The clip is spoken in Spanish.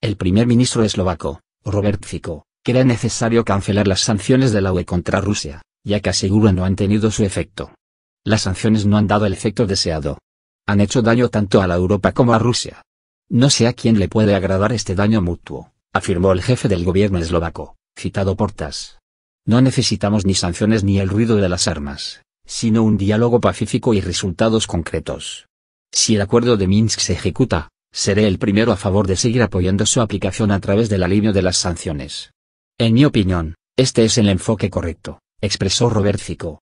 el primer ministro eslovaco, Robert Fico, que necesario cancelar las sanciones de la UE contra Rusia, ya que asegura no han tenido su efecto. Las sanciones no han dado el efecto deseado. Han hecho daño tanto a la Europa como a Rusia. No sé a quién le puede agradar este daño mutuo, afirmó el jefe del gobierno eslovaco, citado por No necesitamos ni sanciones ni el ruido de las armas, sino un diálogo pacífico y resultados concretos. Si el acuerdo de Minsk se ejecuta, Seré el primero a favor de seguir apoyando su aplicación a través del alivio de las sanciones. En mi opinión, este es el enfoque correcto, expresó Robert Fico.